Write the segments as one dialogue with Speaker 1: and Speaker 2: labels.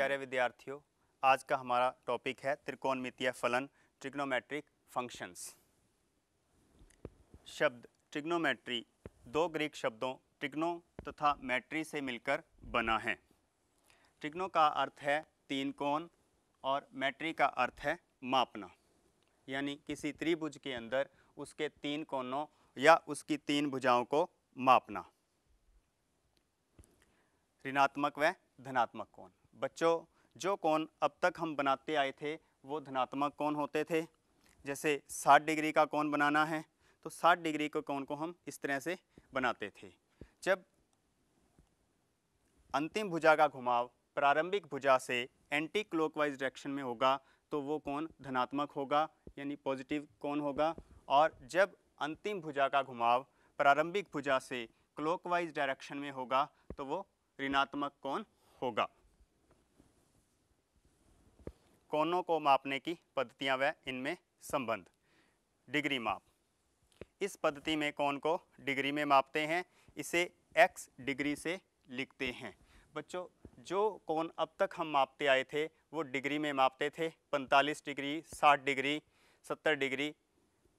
Speaker 1: प्यारे विद्यार्थियों आज का हमारा टॉपिक है त्रिकोणमितीय फलन ट्रिग्नोमेट्रिक फंक्शंस शब्द ट्रिग्नोमेट्री दो ग्रीक शब्दों ट्रिग्नो तथा मैट्री से मिलकर बना है ट्रिग्नो का अर्थ है तीन कोण और मैट्री का अर्थ है मापना यानी किसी त्रिभुज के अंदर उसके तीन कोणों या उसकी तीन भुजाओं को मापना ऋणात्मक व धनात्मक कोण बच्चों जो कोण अब तक हम बनाते आए थे वो धनात्मक कोण होते थे जैसे 60 डिग्री का कोण बनाना है तो 60 डिग्री के कोण को हम इस तरह से बनाते थे जब अंतिम भुजा का घुमाव प्रारंभिक भुजा से एंटी क्लोकवाइज़ डायरेक्शन में होगा तो वो कोण धनात्मक होगा यानी पॉजिटिव कोण होगा और जब अंतिम भुजा का घुमाव प्रारंभिक भुजा से क्लोकवाइज डायरेक्शन में होगा तो वो ऋणात्मक कोण होगा कोनों को मापने की पद्धतियाँ व इनमें संबंध डिग्री माप इस पद्धति में कोण को डिग्री में मापते हैं इसे एक्स डिग्री से लिखते हैं बच्चों जो कोण अब तक हम मापते आए थे वो डिग्री में मापते थे 45 डिग्री 60 डिग्री 70 डिग्री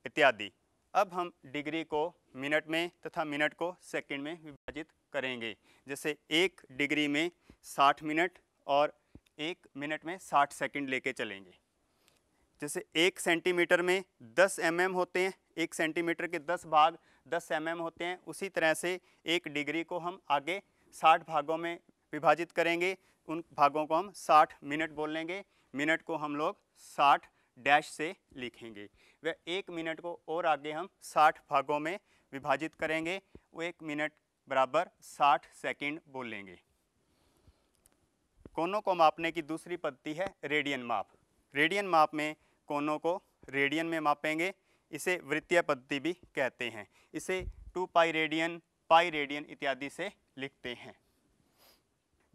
Speaker 1: इत्यादि अब हम डिग्री को मिनट में तथा मिनट को सेकंड में विभाजित करेंगे जैसे एक डिग्री में 60 मिनट और एक मिनट में साठ सेकेंड लेके चलेंगे जैसे एक सेंटीमीटर में दस एम mm होते हैं एक सेंटीमीटर के दस भाग दस एम mm होते हैं उसी तरह से एक डिग्री को हम आगे साठ भागों में विभाजित करेंगे उन भागों को हम साठ मिनट बोल लेंगे मिनट को हम लोग साठ डैश से लिखेंगे वह एक मिनट को और आगे हम साठ भागों में विभाजित करेंगे वो एक मिनट बराबर साठ सेकेंड बोलेंगे कोनों को मापने की दूसरी पद्धति है रेडियन माप रेडियन माप में कोनों को रेडियन में मापेंगे इसे वृत्तीय पद्धति भी कहते हैं इसे two pi radian pi radian इत्यादि से लिखते हैं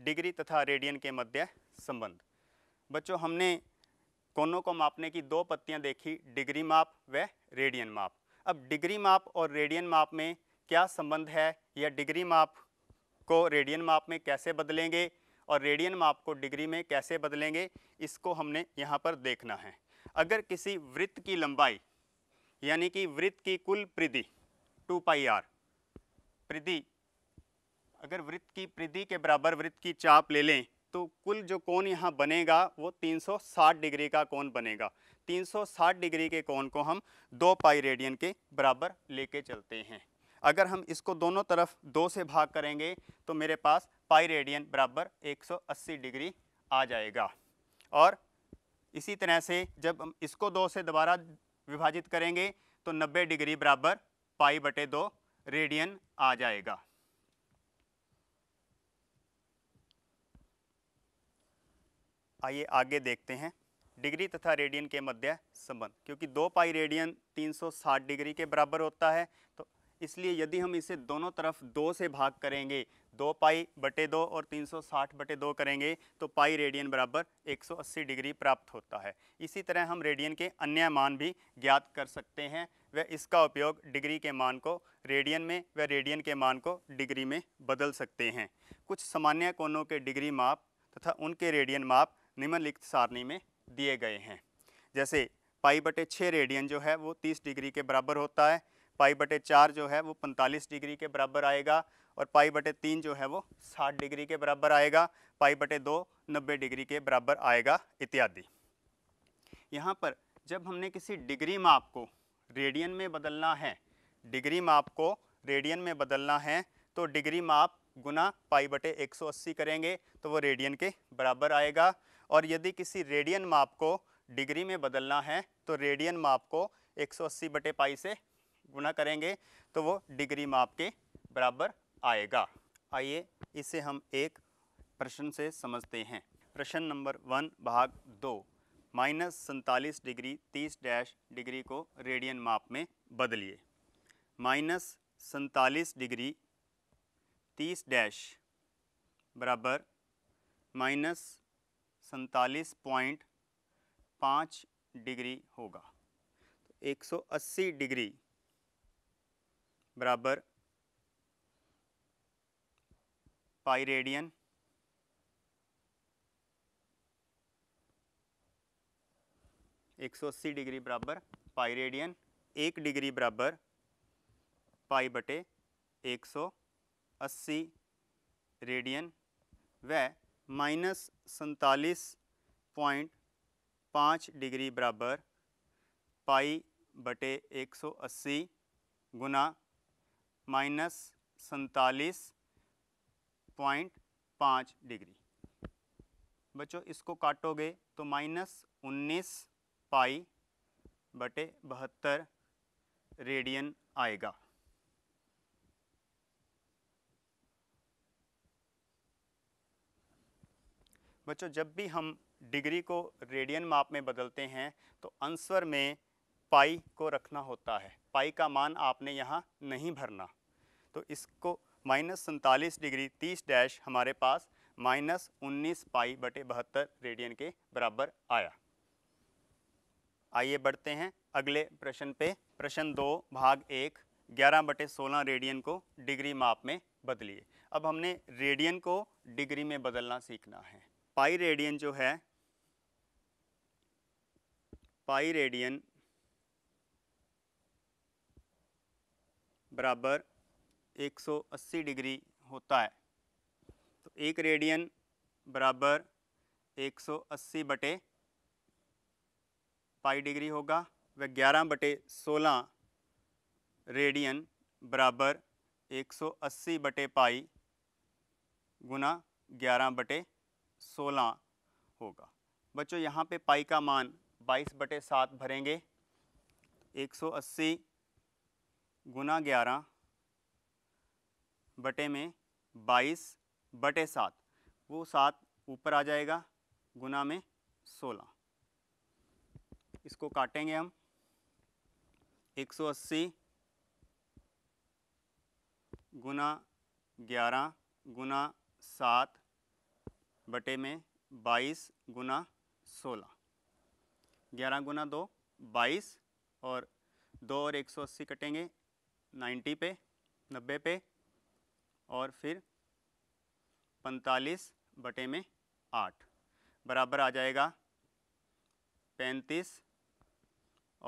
Speaker 1: डिग्री तथा रेडियन के मध्य संबंध बच्चों हमने कोनों को मापने की दो पत्तियां देखी डिग्री माप व रेडियन माप अब डिग्री माप और रेडियन माप में क्या संबंध है या डिग्री माप को रेडियन माप में कैसे बदलेंगे और रेडियन में आपको डिग्री में कैसे बदलेंगे इसको हमने यहाँ पर देखना है अगर किसी वृत्त की लंबाई यानी कि वृत्त की कुल प्रिधि टू पाई आर प्रिधि अगर वृत्त की प्रिधि के बराबर वृत्त की चाप ले लें तो कुल जो कोण यहाँ बनेगा वो 360 डिग्री का कोण बनेगा 360 डिग्री के कोण को हम दो पाई रेडियन के बराबर लेके चलते हैं अगर हम इसको दोनों तरफ दो से भाग करेंगे तो मेरे पास पाई रेडियन बराबर 180 डिग्री आ जाएगा और इसी तरह से जब हम इसको दो से दोबारा विभाजित करेंगे तो 90 डिग्री बराबर पाई बटे दो रेडियन आ जाएगा आइए आगे देखते हैं डिग्री तथा रेडियन के मध्य संबंध क्योंकि दो पाई रेडियन 360 डिग्री के बराबर होता है तो इसलिए यदि हम इसे दोनों तरफ दो से भाग करेंगे दो पाई बटे दो और 360 बटे दो करेंगे तो पाई रेडियन बराबर 180 डिग्री प्राप्त होता है इसी तरह हम रेडियन के अन्य मान भी ज्ञात कर सकते हैं व इसका उपयोग डिग्री के मान को रेडियन में व रेडियन के मान को डिग्री में बदल सकते हैं कुछ सामान्य कोनों के डिग्री माप तथा उनके रेडियन माप निम्नलिखित सारणी में दिए गए हैं जैसे पाई बटे छः रेडियन जो है वो तीस डिग्री के बराबर होता है पाई बटे चार जो है वो पैंतालीस डिग्री के बराबर आएगा और पाई बटे तीन जो है वो साठ डिग्री के बराबर आएगा पाई बटे दो नब्बे डिग्री के बराबर आएगा इत्यादि यहाँ पर जब हमने किसी डिग्री माप को रेडियन में बदलना है डिग्री माप को रेडियन में बदलना है तो डिग्री माप गुना पाई बटे 180 करेंगे तो वो रेडियन के बराबर आएगा और यदि किसी रेडियन माप को डिग्री में बदलना है तो रेडियन माप को 180 बटे पाई से गुना करेंगे तो वो डिग्री माप के बराबर आएगा आइए इसे हम एक प्रश्न से समझते हैं प्रश्न नंबर वन भाग दो माइनस सैतालीस डिग्री तीस डैश डिग्री को रेडियन माप में बदलिए माइनस सैतालीस डिग्री तीस डैश बराबर माइनस सैतालीस पॉइंट पाँच डिग्री होगा तो 180 डिग्री बराबर पाई रेडियन एक सौ अस्सी डिग्री बराबर पाई रेडियन एक डिग्री बराबर पाई बटे एक सौ अस्सी रेडियन व माइनस सैतालीस पॉइंट पाँच डिग्री बराबर पाई बटे एक सौ अस्सी गुना माइनस सैतालीस पॉइंट पाँच डिग्री बच्चों इसको काटोगे तो माइनस उन्नीस पाई बटे बहत्तर रेडियन आएगा बच्चों जब भी हम डिग्री को रेडियन माप में बदलते हैं तो आंसर में पाई को रखना होता है पाई का मान आपने यहाँ नहीं भरना तो इसको माइनस सैंतालीस डिग्री तीस डैश हमारे पास माइनस उन्नीस पाई बटे बहत्तर रेडियन के बराबर आया आइए बढ़ते हैं अगले प्रश्न पे प्रश्न दो भाग एक ग्यारह बटे सोलह रेडियन को डिग्री माप में बदलिए अब हमने रेडियन को डिग्री में बदलना सीखना है पाई रेडियन जो है पाई रेडियन बराबर 180 डिग्री होता है तो एक रेडियन बराबर 180 बटे पाई डिग्री होगा व 11 बटे 16 रेडियन बराबर 180 बटे पाई गुना 11 बटे 16 होगा बच्चों यहाँ पे पाई का मान 22 बटे सात भरेंगे 180 गुना ग्यारह बटे में बाईस बटे सात वो सात ऊपर आ जाएगा गुना में सोलह इसको काटेंगे हम 180 गुना ग्यारह गुना सात बटे में बाईस गुना सोलह ग्यारह गुना दो बाईस और दो और 180 कटेंगे 90 पे 90 पे और फिर पैंतालीस बटे में आठ बराबर आ जाएगा पैंतीस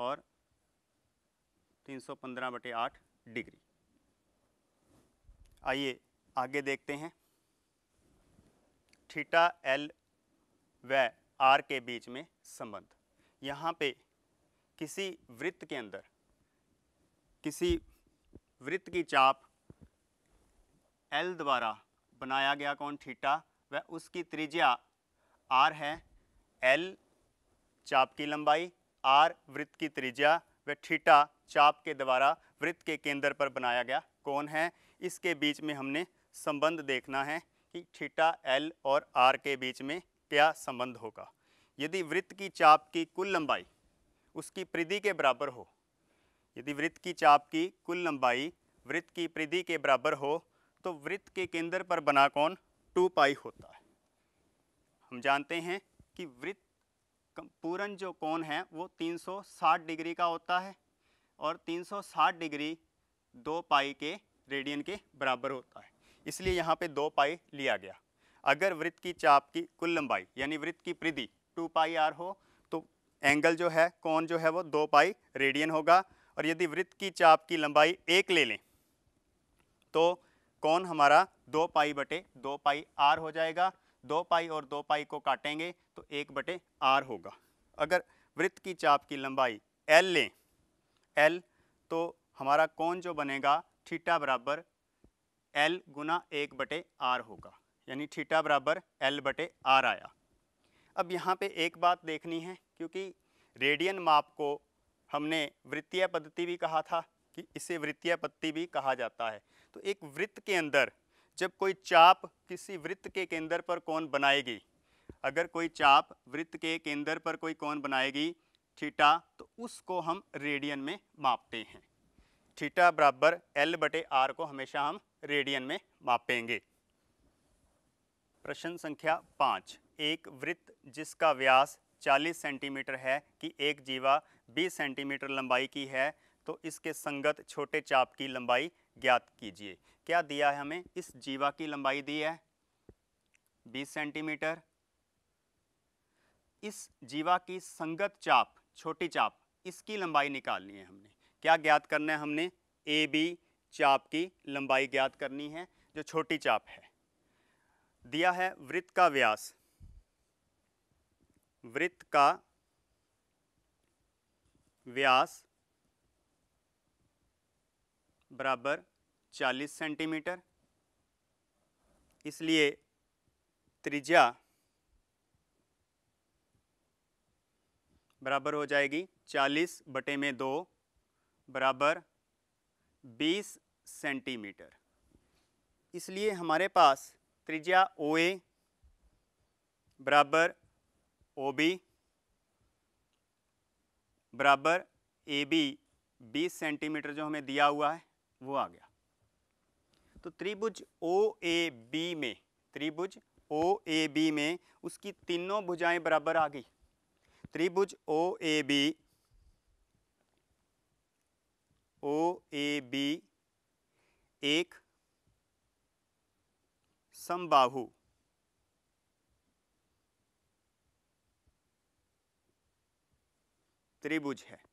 Speaker 1: और तीन सौ पंद्रह बटे आठ डिग्री आइए आगे देखते हैं थीटा एल व आर के बीच में संबंध यहाँ पे किसी वृत्त के अंदर किसी वृत्त की चाप एल द्वारा बनाया गया कौन थीटा व उसकी त्रिज्या आर है एल चाप की लंबाई आर वृत्त की त्रिज्या व थीटा चाप के द्वारा वृत्त के केंद्र पर बनाया गया कौन है इसके बीच में हमने संबंध देखना है कि थीटा एल और आर के बीच में क्या संबंध होगा यदि वृत्त की चाप की कुल लंबाई उसकी प्रिधि के बराबर हो यदि वृत्त की चाप की कुल लंबाई वृत्त की परिधि के बराबर हो तो वृत्त के केंद्र पर बना कौन टू पाई होता है हम जानते हैं कि वृत्त पूरन जो कौन है वो 360 डिग्री का होता है और 360 डिग्री दो पाई के रेडियन के बराबर होता है इसलिए यहाँ पे दो पाई लिया गया अगर वृत्त की चाप की कुल लंबाई यानी वृत्त की प्रिधि टू पाई आर हो तो एंगल जो है कौन जो है वो दो पाई रेडियन होगा और यदि वृत्त की चाप की लंबाई एक ले लें तो कौन हमारा दो पाई बटे दो पाई आर हो जाएगा दो पाई और दो पाई को काटेंगे तो एक बटे आर होगा अगर वृत्त की चाप की लंबाई एल लें एल तो हमारा कौन जो बनेगा थीटा बराबर एल गुना एक बटे आर होगा यानी थीटा बराबर एल बटे आर आया अब यहाँ पे एक बात देखनी है क्योंकि रेडियन माप को हमने वृत्तीय पद्धति भी कहा था कि इसे वृत्तीय पद्धति भी कहा जाता है तो एक वृत्त के अंदर जब कोई चाप किसी वृत्त के केंद्र पर कौन बनाएगी अगर कोई चाप वृत्त के केंद्र पर कोई कौन बनाएगी थीटा तो उसको हम रेडियन में मापते हैं थीटा बराबर एल बटे आर को हमेशा हम रेडियन में मापेंगे प्रश्न संख्या पाँच एक वृत्त जिसका व्यास 40 सेंटीमीटर है कि एक जीवा 20 सेंटीमीटर लंबाई की है तो इसके संगत छोटे चाप की लंबाई ज्ञात कीजिए क्या दिया है हमें इस जीवा की लंबाई दी है 20 सेंटीमीटर इस जीवा की संगत चाप छोटी चाप इसकी लंबाई निकालनी है हमने क्या ज्ञात करना है हमने ए बी चाप की लंबाई ज्ञात करनी है जो छोटी चाप है दिया है वृत्त का व्यास वृत्त का व्यास बराबर 40 सेंटीमीटर इसलिए त्रिज्या बराबर हो जाएगी 40 बटे में दो बराबर 20 सेंटीमीटर इसलिए हमारे पास त्रिज्या ओ ए बराबर ओ बी बराबर ए बी बीस सेंटीमीटर जो हमें दिया हुआ है वो आ गया तो त्रिभुज ओ ए बी में त्रिभुज ओ ए बी में उसकी तीनों भुजाएं बराबर आ गई त्रिभुज ओ A B O A B एक समबाहु त्रिभुज है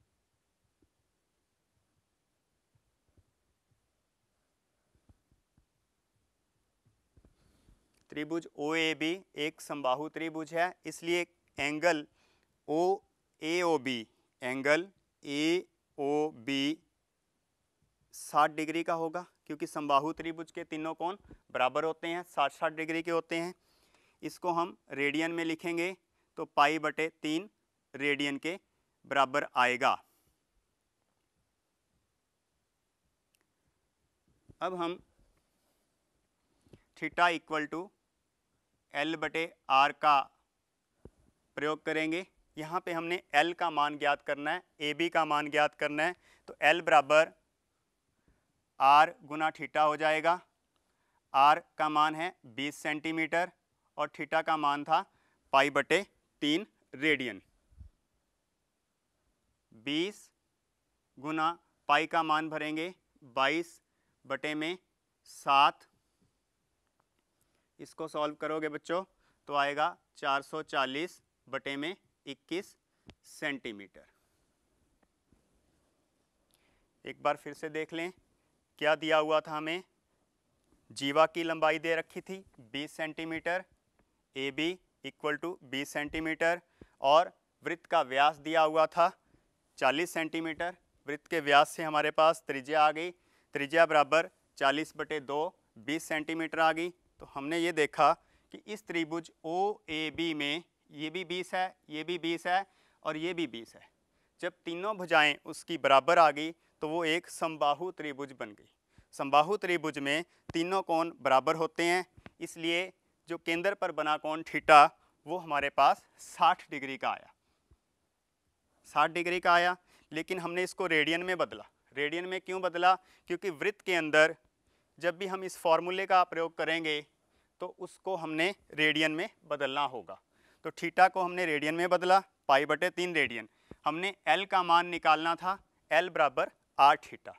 Speaker 1: त्रिभुज ओ ए बी एक समबाहु त्रिभुज है इसलिए angle O A O B angle A O B साठ डिग्री का होगा क्योंकि समबाहु त्रिभुज के तीनों कोण बराबर होते हैं साठ साठ डिग्री के होते हैं इसको हम रेडियन में लिखेंगे तो पाई बटे तीन रेडियन के बराबर आएगा अब हम थीटा इक्वल टू एल बटे आर का प्रयोग करेंगे यहाँ पे हमने एल का मान ज्ञात करना है ए बी का मान ज्ञात करना है तो एल बराबर आर गुना ठीठा हो जाएगा आर का मान है 20 सेंटीमीटर और ठीटा का मान था पाई बटे तीन रेडियन 20 गुना पाई का मान भरेंगे 22 बटे में सात इसको सॉल्व करोगे बच्चों तो आएगा 440 बटे में 21 सेंटीमीटर एक बार फिर से देख लें क्या दिया हुआ था हमें जीवा की लंबाई दे रखी थी 20 centimetre A B equal to बीस सेंटीमीटर और वृत्त का व्यास दिया हुआ था 40 सेंटीमीटर वृत्त के व्यास से हमारे पास त्रिज्या आ गई त्रिज्या बराबर 40 बटे दो बीस सेंटीमीटर आ गई तो हमने ये देखा कि इस त्रिभुज ओ ए बी में ये भी बीस है ये भी बीस है और ये भी बीस है जब तीनों भुजाएं उसकी बराबर आ गई तो वो एक संबाहु त्रिभुज बन गई संबाहु त्रिभुज में तीनों कोण बराबर होते हैं इसलिए जो केंद्र पर बना कोण थीटा वो हमारे पास 60 डिग्री का आया 60 डिग्री का आया लेकिन हमने इसको रेडियन में बदला रेडियन में क्यों बदला क्योंकि वृत्त के अंदर जब भी हम इस फॉर्मूले का प्रयोग करेंगे तो उसको हमने रेडियन में बदलना होगा तो थीटा को हमने रेडियन में बदला पाई बटे तीन रेडियन हमने एल का मान निकालना था एल बराबर आर थीटा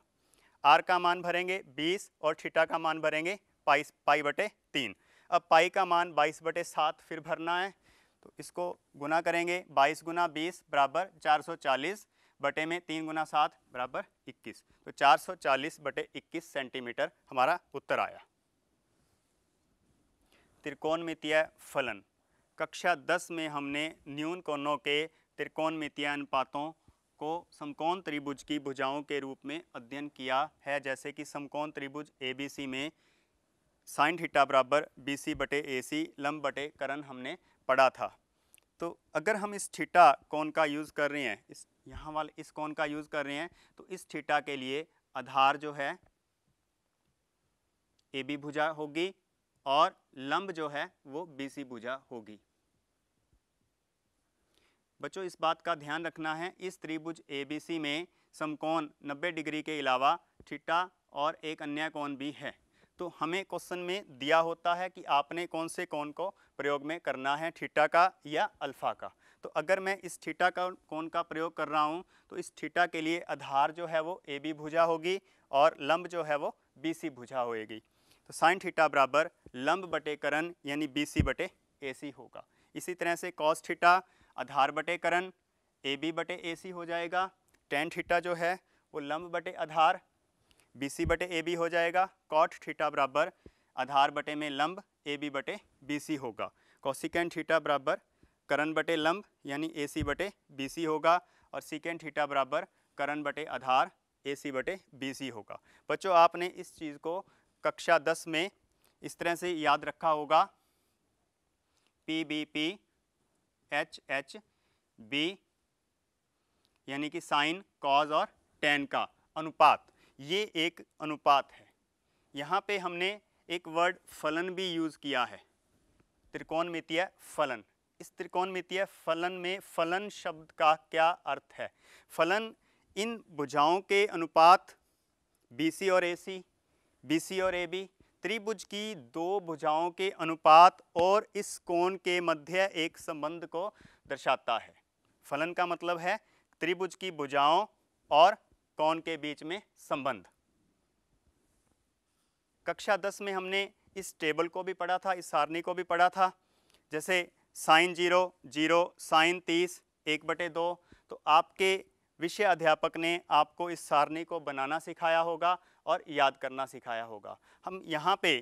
Speaker 1: आर का मान भरेंगे बीस और थीटा का मान भरेंगे पाई पाई बटे तीन अब पाई का मान बाईस बटे सात फिर भरना है तो इसको गुना करेंगे बाईस गुना बीस बराबर चार सौ चालीस बटे में तीन गुना सात बराबर इक्कीस तो 440 बटे इक्कीस सेंटीमीटर हमारा उत्तर आया त्रिकोणमितीय फलन कक्षा 10 में हमने न्यून कोणों के त्रिकोणमितीय अनुपातों को समकोण त्रिभुज की भुजाओं के रूप में अध्ययन किया है जैसे कि समकोण त्रिभुज एबीसी में साइन हिटा बराबर बी सी बटे ए सी लम्ब बटे करण हमने पढ़ा था तो अगर हम इस ठीटा कोण का यूज़ कर रहे हैं इस यहाँ वाले इस कोण का यूज़ कर रहे हैं तो इस थीटा के लिए आधार जो है ए बी भुजा होगी और लंब जो है वो बी सी भुजा होगी बच्चों इस बात का ध्यान रखना है इस त्रिभुज ए बी सी में समकोण 90 डिग्री के अलावा थीटा और एक अन्य कोण भी है तो हमें क्वेश्चन में दिया होता है कि आपने कौन से कोण को प्रयोग में करना है थीटा का या अल्फ़ा का तो अगर मैं इस थीटा का कोण का प्रयोग कर रहा हूँ तो इस थीटा के लिए आधार जो है वो ए बी भुजा होगी और लंब जो है वो बी सी भुजा होएगी तो साइन थीटा बराबर लंब बटे करण यानी बी सी बटे ए सी होगा इसी तरह से कॉस थीटा आधार बटे करण ए बी बटे ए सी हो जाएगा टेन थीटा जो है वो लंब बटे आधार बी सी बटे ए बी हो जाएगा कॉट थीटा बराबर आधार बटे में लंब ए बी बटे बी सी होगा कॉसिकेंड थीटा बराबर करण बटे लंब यानी ए सी बटे बी सी होगा और सिकेंड थीटा बराबर करण बटे आधार ए सी बटे बी सी होगा बच्चों आपने इस चीज़ को कक्षा दस में इस तरह से याद रखा होगा P B P H H B यानी कि साइन कॉज और टेन का अनुपात ये एक अनुपात है यहाँ पे हमने एक वर्ड फलन भी यूज़ किया है त्रिकोणमितीय फलन इस त्रिकोणमितीय फलन में फलन शब्द का क्या अर्थ है फलन इन भुजाओं के अनुपात BC और AC, BC और AB, त्रिभुज की दो भुजाओं के अनुपात और इस कोण के मध्य एक संबंध को दर्शाता है फलन का मतलब है त्रिभुज की भुजाओं और कोण के बीच में संबंध कक्षा दस में हमने इस टेबल को भी पढ़ा था इस सारणी को भी पढ़ा था जैसे साइन जीरो जीरो साइन तीस एक बटे दो तो आपके विषय अध्यापक ने आपको इस सारणी को बनाना सिखाया होगा और याद करना सिखाया होगा हम यहाँ पे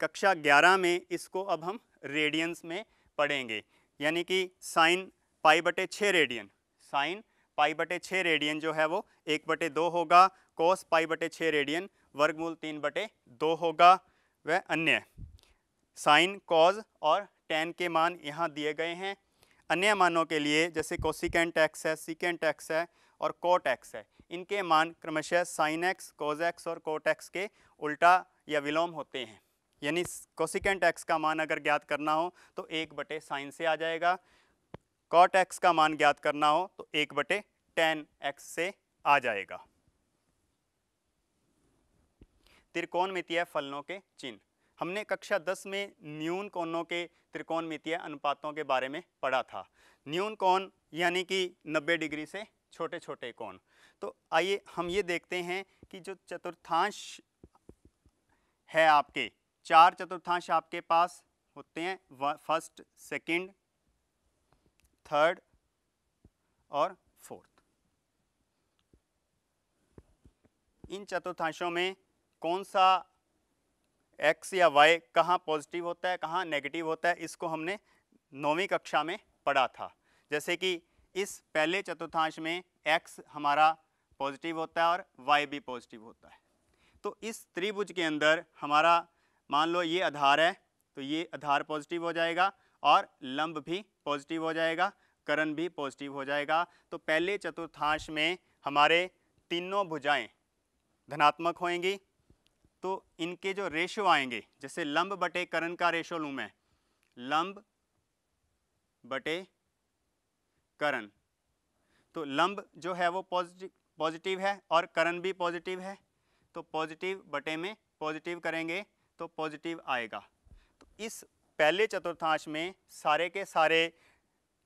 Speaker 1: कक्षा 11 में इसको अब हम रेडियंस में पढ़ेंगे यानी कि साइन पाई बटे छः रेडियन साइन पाई बटे छः रेडियन जो है वो एक बटे दो होगा कोस पाई बटे छः रेडियन वर्गमूल तीन बटे दो होगा वह अन्य साइन कॉज और टेन के मान यहाँ दिए गए हैं अन्य मानों के लिए जैसे कोसिकेंट एक्स है सिकेंट एक्स है और कोट एक्स है इनके मान क्रमशः साइन एक्स कोज एक्स और कोट एक्स के उल्टा या विलोम होते हैं यानी कोसिकेंट एक्स का मान अगर ज्ञात करना हो तो एक बटे साइन से आ जाएगा कॉट एक्स का मान ज्ञात करना हो तो एक बटे टेन एक्स से आ जाएगा त्रिकोण मितीय फलनों के चिन्ह हमने कक्षा 10 में न्यून कोणों के त्रिकोणमितीय अनुपातों के बारे में पढ़ा था न्यून कोण यानी कि 90 डिग्री से छोटे छोटे कोण तो आइए हम ये देखते हैं कि जो चतुर्थांश है आपके चार चतुर्थांश आपके पास होते हैं फर्स्ट सेकंड, थर्ड और फोर्थ इन चतुर्थांशों में कौन सा एक्स या वाई कहाँ पॉजिटिव होता है कहाँ नेगेटिव होता है इसको हमने नौवीं कक्षा में पढ़ा था जैसे कि इस पहले चतुर्थांश में एक्स हमारा पॉजिटिव होता है और वाई भी पॉजिटिव होता है तो इस त्रिभुज के अंदर हमारा मान लो ये आधार है तो ये आधार पॉजिटिव हो जाएगा और लंब भी पॉजिटिव हो जाएगा करण भी पॉजिटिव हो जाएगा तो पहले चतुर्थांश में हमारे तीनों भुजाएं धनात्मक होंगी तो इनके जो रेशो आएंगे जैसे लंब बटे करण का रेशो लूँ मैं लंब बटे करण तो लंब जो है वो पॉजिटिव पॉजिटिव है और करण भी पॉजिटिव है तो पॉजिटिव बटे में पॉजिटिव करेंगे तो पॉजिटिव आएगा तो इस पहले चतुर्थांश में सारे के सारे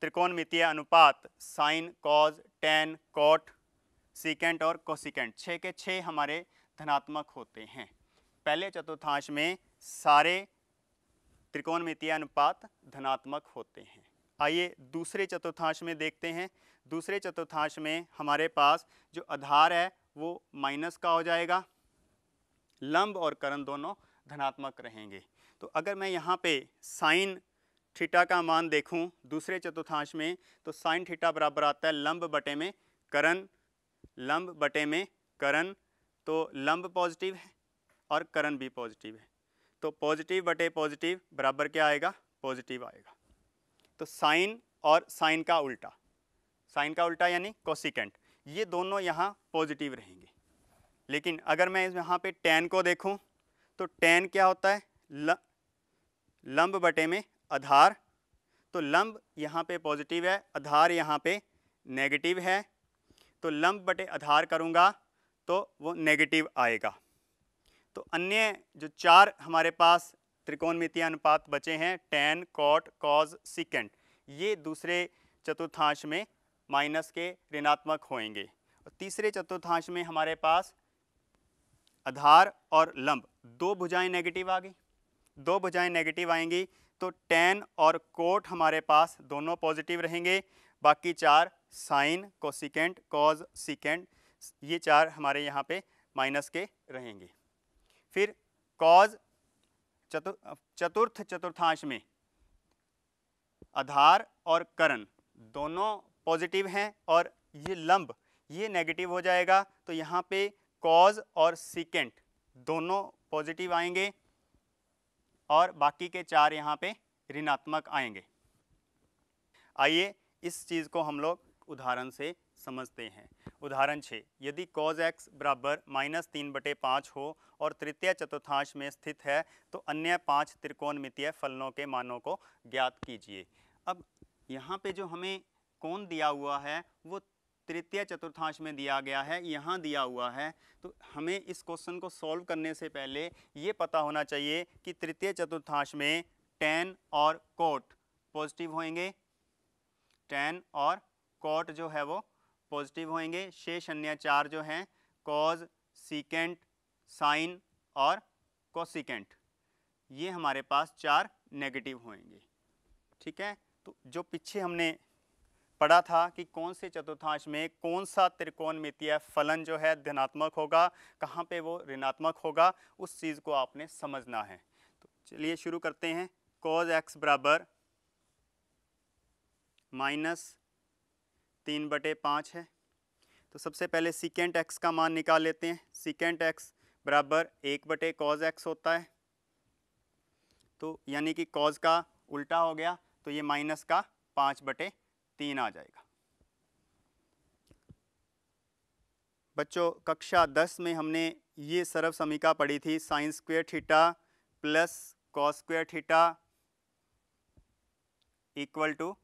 Speaker 1: त्रिकोणमितीय अनुपात sine cos tan cot secant और कोसिकेंट छः के छः हमारे धनात्मक होते हैं पहले चतुर्थांश में सारे त्रिकोणमितीय अनुपात धनात्मक होते हैं आइए दूसरे चतुर्थांश में देखते हैं दूसरे चतुर्थांश में हमारे पास जो आधार है वो माइनस का हो जाएगा लंब और करण दोनों धनात्मक रहेंगे तो अगर मैं यहाँ पे साइन थीटा का मान देखूँ दूसरे चतुर्थांश में तो साइन थीटा बराबर आता है लंब बटे में करण लंब बटे में करण तो लंब पॉजिटिव है और करण भी पॉजिटिव है तो पॉजिटिव बटे पॉजिटिव बराबर क्या आएगा पॉजिटिव आएगा तो साइन और साइन का उल्टा साइन का उल्टा यानी कोसिकेंट ये दोनों यहाँ पॉजिटिव रहेंगे लेकिन अगर मैं यहाँ पे टेन को देखूँ तो टेन क्या होता है लंब बटे में आधार तो लंब यहाँ पे पॉजिटिव है आधार यहाँ पे नेगेटिव है तो लंब बटे आधार करूँगा तो वो नेगेटिव आएगा तो अन्य जो चार हमारे पास त्रिकोणमितीय अनुपात बचे हैं टेन कॉट कॉज सिकेंड ये दूसरे चतुर्थांश में माइनस के ऋणात्मक होंगे और तीसरे चतुर्थांश में हमारे पास आधार और लंब दो भुजाएं नेगेटिव आ गई दो भुजाएं नेगेटिव आएंगी तो टेन और कोट हमारे पास दोनों पॉजिटिव रहेंगे बाकी चार साइन कोसिकेंट कॉज सिकेंट ये चार हमारे यहाँ पे माइनस के रहेंगे फिर कॉज चतुर चतुर्थ चतुर्थांश में आधार और करण दोनों पॉजिटिव हैं और ये लंब ये नेगेटिव हो जाएगा तो यहाँ पे कॉज और सिकेंट दोनों पॉजिटिव आएंगे और बाकी के चार यहाँ पे ऋणात्मक आएंगे आइए इस चीज़ को हम लोग उदाहरण से समझते हैं उदाहरण छः यदि कॉज एक्स बराबर माइनस तीन बटे पाँच हो और तृतीय चतुर्थांश में स्थित है तो अन्य पाँच मितीय फलनों के मानों को ज्ञात कीजिए अब यहाँ पे जो हमें कौन दिया हुआ है वो तृतीय चतुर्थांश में दिया गया है यहाँ दिया हुआ है तो हमें इस क्वेश्चन को सॉल्व करने से पहले ये पता होना चाहिए कि तृतीय चतुर्थांश में टेन और कोट पॉजिटिव होंगे टेन और कोट जो है वो पॉजिटिव होंगे शेष अन्य चार जो हैं कॉज सीकेंट साइन और कोसिकेंट ये हमारे पास चार नेगेटिव होंगे ठीक है तो जो पीछे हमने पढ़ा था कि कौन से चतुर्थांश में कौन सा त्रिकोण त्रिकोणमितीय फलन जो है धनात्मक होगा कहाँ पे वो ऋणात्मक होगा उस चीज़ को आपने समझना है तो चलिए शुरू करते हैं कॉज एक्स बराबर माइनस तीन बटे पाँच है तो सबसे पहले सिकेंट एक्स का मान निकाल लेते हैं सिकेंट एक्स बराबर एक बटे कॉज एक्स होता है तो यानी कि कॉज का उल्टा हो गया तो ये माइनस का पाँच बटे तीन आ जाएगा बच्चों कक्षा दस में हमने ये सर्व समीका पढ़ी थी sine square theta plus cos square theta equal to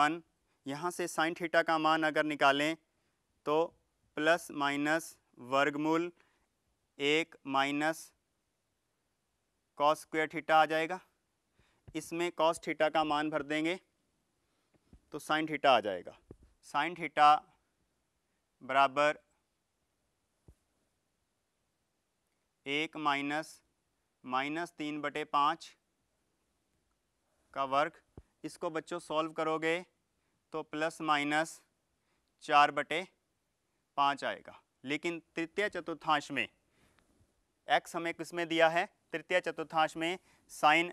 Speaker 1: one यहाँ से साइन थीटा का मान अगर निकालें तो प्लस माइनस वर्गमूल एक माइनस कॉस स्क्वेयर थीटा आ जाएगा इसमें कॉस थीटा का मान भर देंगे तो साइन थीटा आ जाएगा साइन थीटा बराबर एक माइनस माइनस तीन बटे पाँच का वर्ग इसको बच्चों सॉल्व करोगे तो प्लस माइनस चार बटे पाँच आएगा लेकिन तृतीय चतुर्थांश में एक्स हमें किस में दिया है तृतीय चतुर्थांश में साइन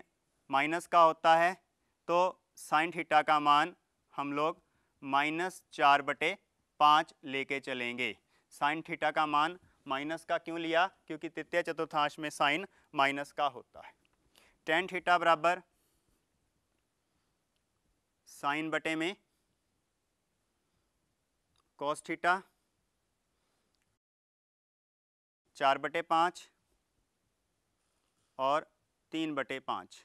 Speaker 1: माइनस का होता है तो साइन थीटा का मान हम लोग माइनस चार बटे पाँच लेके चलेंगे साइन थीटा का मान माइनस का क्यों लिया क्योंकि तृतीय चतुर्थांश में साइन माइनस का होता है टेन थीटा बराबर साइन बटे में कॉस थीटा चार बटे पाँच और तीन बटे पाँच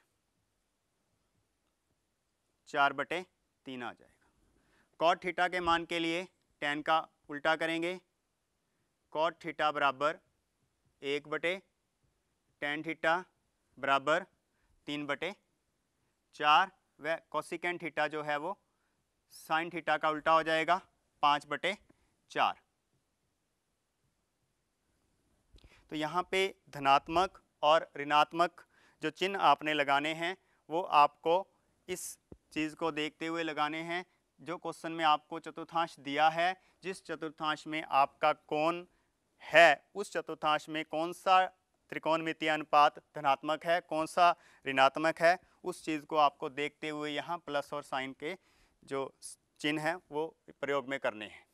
Speaker 1: चार बटे तीन आ जाएगा कॉट थीटा के मान के लिए टेन का उल्टा करेंगे कॉट थीटा बराबर एक बटे टेन थीटा बराबर तीन बटे चार व कॉसिकेंड थीटा जो है वो साइन थीटा का उल्टा हो जाएगा पांच बटे चार तो यहाँ पे धनात्मक और ऋणात्मक जो चिन्ह आपने लगाने हैं वो आपको इस चीज़ को देखते हुए लगाने हैं जो क्वेश्चन में आपको चतुर्थांश दिया है जिस चतुर्थांश में आपका कोण है उस चतुर्थांश में कौन सा त्रिकोणमितीय अनुपात धनात्मक है कौन सा ऋणात्मक है उस चीज़ को आपको देखते हुए यहाँ प्लस और साइन के जो चिन्ह हैं वो प्रयोग में करने हैं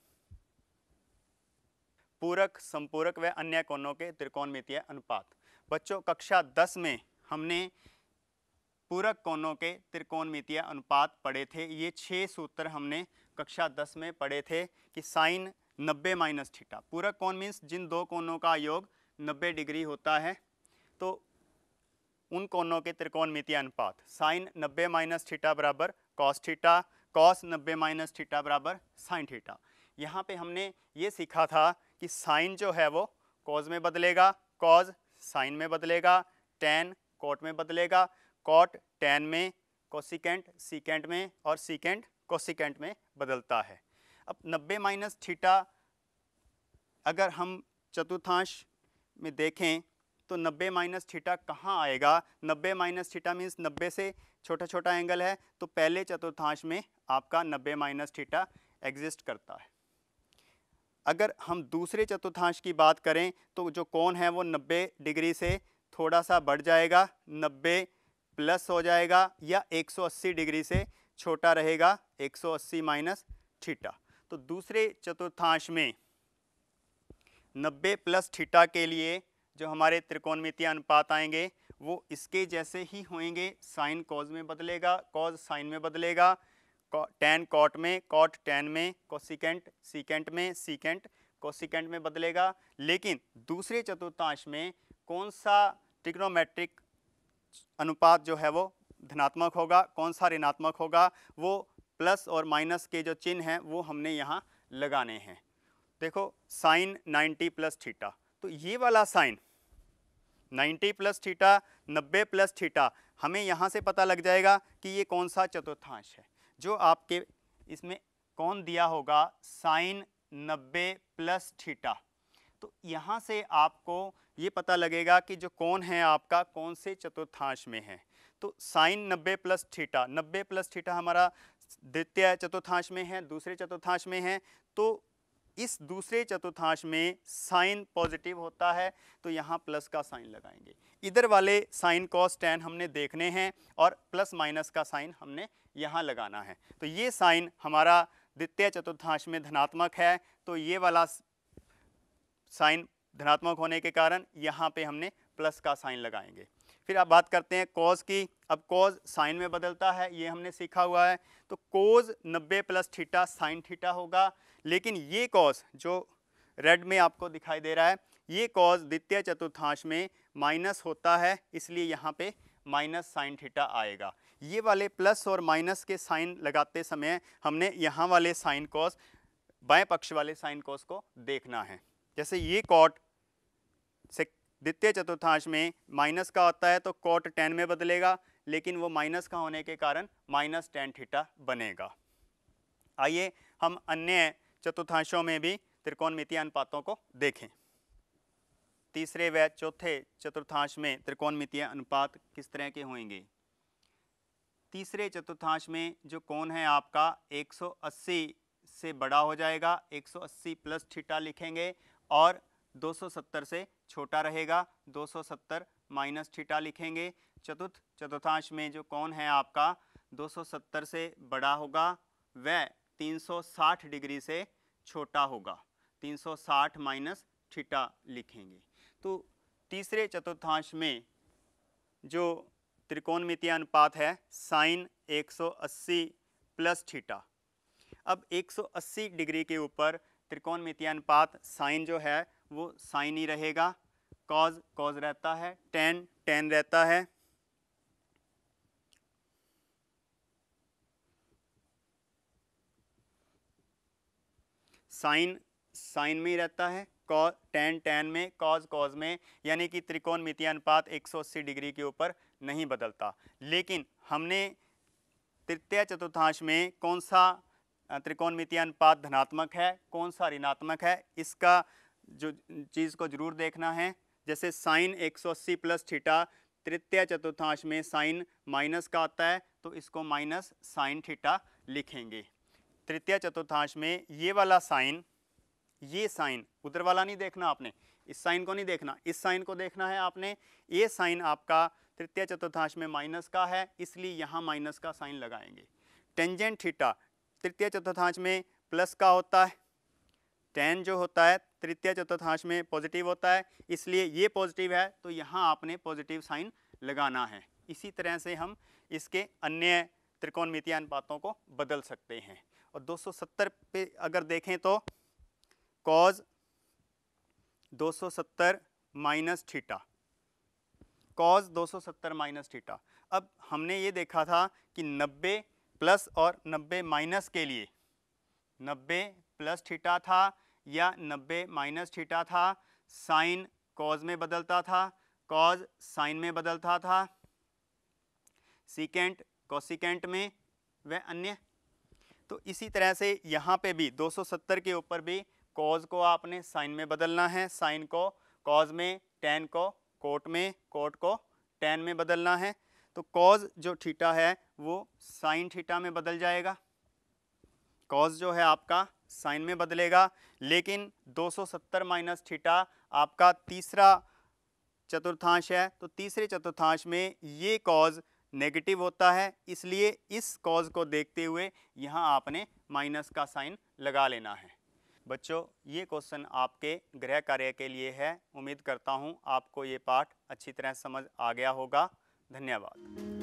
Speaker 1: पूरक संपूरक व अन्य कोणों के त्रिकोणमितीय अनुपात बच्चों कक्षा दस में हमने पूरक कोणों के त्रिकोणमितीय अनुपात पढ़े थे ये छः सूत्र हमने कक्षा दस में पढ़े थे कि साइन नब्बे माइनस ठीठा पूरक कोण मीन्स जिन दो कोणों का योग नब्बे डिग्री होता है तो उन कोणों के त्रिकोणमितीय अनुपात साइन नब्बे माइनस ठीठा बराबर कॉस कॉस नब्बे माइनस थीटा बराबर साइन थीटा यहाँ पे हमने ये सीखा था कि साइन जो है वो कॉज में बदलेगा कॉज साइन में बदलेगा टेन कोट में बदलेगा कॉट टेन में कोसिकेंट सिकेंट में और सिकेंट कोसिकेंट में बदलता है अब नब्बे माइनस थीटा अगर हम चतुर्थांश में देखें तो 90 माइनस थीटा कहाँ आएगा 90 माइनस थीटा मीन्स 90 से छोटा छोटा एंगल है तो पहले चतुर्थांश में आपका 90 माइनस थीटा एग्जिस्ट करता है अगर हम दूसरे चतुर्थांश की बात करें तो जो कौन है वो 90 डिग्री से थोड़ा सा बढ़ जाएगा 90 प्लस हो जाएगा या 180 डिग्री से छोटा रहेगा 180 माइनस थीटा तो दूसरे चतुर्थांश में 90 प्लस थीटा के लिए जो हमारे त्रिकोणमितीय अनुपात आएंगे वो इसके जैसे ही होंगे साइन कॉज में बदलेगा कॉज साइन में बदलेगा टेन कॉट में कॉट टेन में कोसिकेंट सिकेंट में सिकेंट कोसिकेंट में बदलेगा लेकिन दूसरे चतुर्थांश में कौन सा ट्रिग्नोमेट्रिक अनुपात जो है वो धनात्मक होगा कौन सा ऋणात्मक होगा वो प्लस और माइनस के जो चिन्ह हैं वो हमने यहाँ लगाने हैं देखो साइन 90 प्लस थीटा तो ये वाला sine 90 plus theta 90 plus theta हमें यहाँ से पता लग जाएगा कि ये कौन सा चतुर्थांश है जो आपके इसमें कौन दिया होगा साइन 90 प्लस थीटा तो यहाँ से आपको ये पता लगेगा कि जो कौन है आपका कौन से चतुर्थांश में है तो sine 90 plus theta 90 plus theta हमारा द्वितीय चतुर्थांश में है दूसरे चतुर्थांश में है तो इस दूसरे चतुर्थांश में साइन पॉजिटिव होता है तो यहाँ प्लस का साइन लगाएंगे इधर वाले साइन कॉस टेन हमने देखने हैं और प्लस माइनस का साइन हमने यहाँ लगाना है तो ये साइन हमारा द्वितीय चतुर्थांश में धनात्मक है तो ये वाला साइन धनात्मक होने के कारण यहाँ पे हमने प्लस का साइन लगाएंगे फिर आप बात करते हैं कॉज की अब कॉज साइन में बदलता है ये हमने सीखा हुआ है तो cos 90 plus theta sine theta होगा लेकिन ये कॉज जो रेड में आपको दिखाई दे रहा है ये कॉज द्वितीय चतुर्थांश में माइनस होता है इसलिए यहाँ पे माइनस साइन थीटा आएगा ये वाले प्लस और माइनस के साइन लगाते समय हमने यहाँ वाले साइन कॉस बाएं पक्ष वाले साइन कॉस को देखना है जैसे ये कॉट से द्वितीय चतुर्थांश में माइनस का होता है तो कॉट टेन में बदलेगा लेकिन वो माइनस का होने के कारण माइनस टेन थीटा बनेगा आइए हम अन्य चतुर्थांशों में भी त्रिकोणमितीय अनुपातों को देखें तीसरे व चौथे चतुर्थांश में त्रिकोणमितीय अनुपात किस तरह के होंगे तीसरे चतुर्थांश में जो कोण है आपका 180 से बड़ा हो जाएगा 180 प्लस थीटा लिखेंगे और 270 से छोटा रहेगा 270 माइनस थीटा लिखेंगे चतुर्थ चतुर्थांश में जो कोण है आपका 270 से बड़ा होगा वह 360 डिग्री से छोटा होगा 360 माइनस थीटा लिखेंगे तो तीसरे चतुर्थांश में जो त्रिकोणमितीय अनुपात है साइन 180 प्लस थीटा अब 180 डिग्री के ऊपर त्रिकोणमितीय अनुपात साइन जो है वो साइन ही रहेगा कॉज कॉज रहता है टेन टेन रहता है साइन साइन में ही रहता है कॉ टेन टेन में कॉज कॉज में यानी कि त्रिकोण मिति अनुपात 180 डिग्री के ऊपर नहीं बदलता लेकिन हमने तृतीय चतुर्थांश में कौन सा त्रिकोण मिति अनुपात धनात्मक है कौन सा ऋणात्मक है इसका जो चीज़ को जरूर देखना है जैसे साइन 180 प्लस ठीटा तृतीय चतुर्थांश में साइन माइनस का आता है तो इसको माइनस साइन ठीटा लिखेंगे तृतीय चतुर्थांश में ये वाला साइन ये साइन उधर वाला नहीं देखना आपने इस साइन को नहीं देखना इस साइन को देखना है आपने ये साइन आपका तृतीय चतुर्थांश में माइनस का है इसलिए यहाँ माइनस का साइन लगाएंगे टेंजेंट थीटा तृतीय चतुर्थांश में प्लस का होता है टेन जो होता है तृतीय चतुर्थांश में पॉजिटिव होता है इसलिए ये पॉजिटिव है तो यहाँ आपने पॉजिटिव साइन लगाना है इसी तरह से हम इसके अन्य त्रिकोणमितीय अनुपातों को बदल सकते हैं और 270 पे अगर देखें तो कॉज 270 माइनस ठीटा कॉज दो माइनस ठीटा अब हमने ये देखा था कि 90 प्लस और 90 माइनस के लिए 90 प्लस ठीटा था या 90 माइनस ठीटा था साइन कॉज में बदलता था कॉज साइन में बदलता था सीकेंट कॉसिकेंट में वह अन्य तो इसी तरह से यहाँ पे भी 270 के ऊपर भी कॉज को आपने साइन में बदलना है साइन को कॉज में टेन को कोट में कोट को टेन में बदलना है तो कॉज जो ठीटा है वो साइन ठीटा में बदल जाएगा कॉज जो है आपका साइन में बदलेगा लेकिन 270 माइनस ठीटा आपका तीसरा चतुर्थांश है तो तीसरे चतुर्थांश में ये कॉज नेगेटिव होता है इसलिए इस कॉज को देखते हुए यहाँ आपने माइनस का साइन लगा लेना है बच्चों ये क्वेश्चन आपके गृह कार्य के लिए है उम्मीद करता हूँ आपको ये पाठ अच्छी तरह समझ आ गया होगा धन्यवाद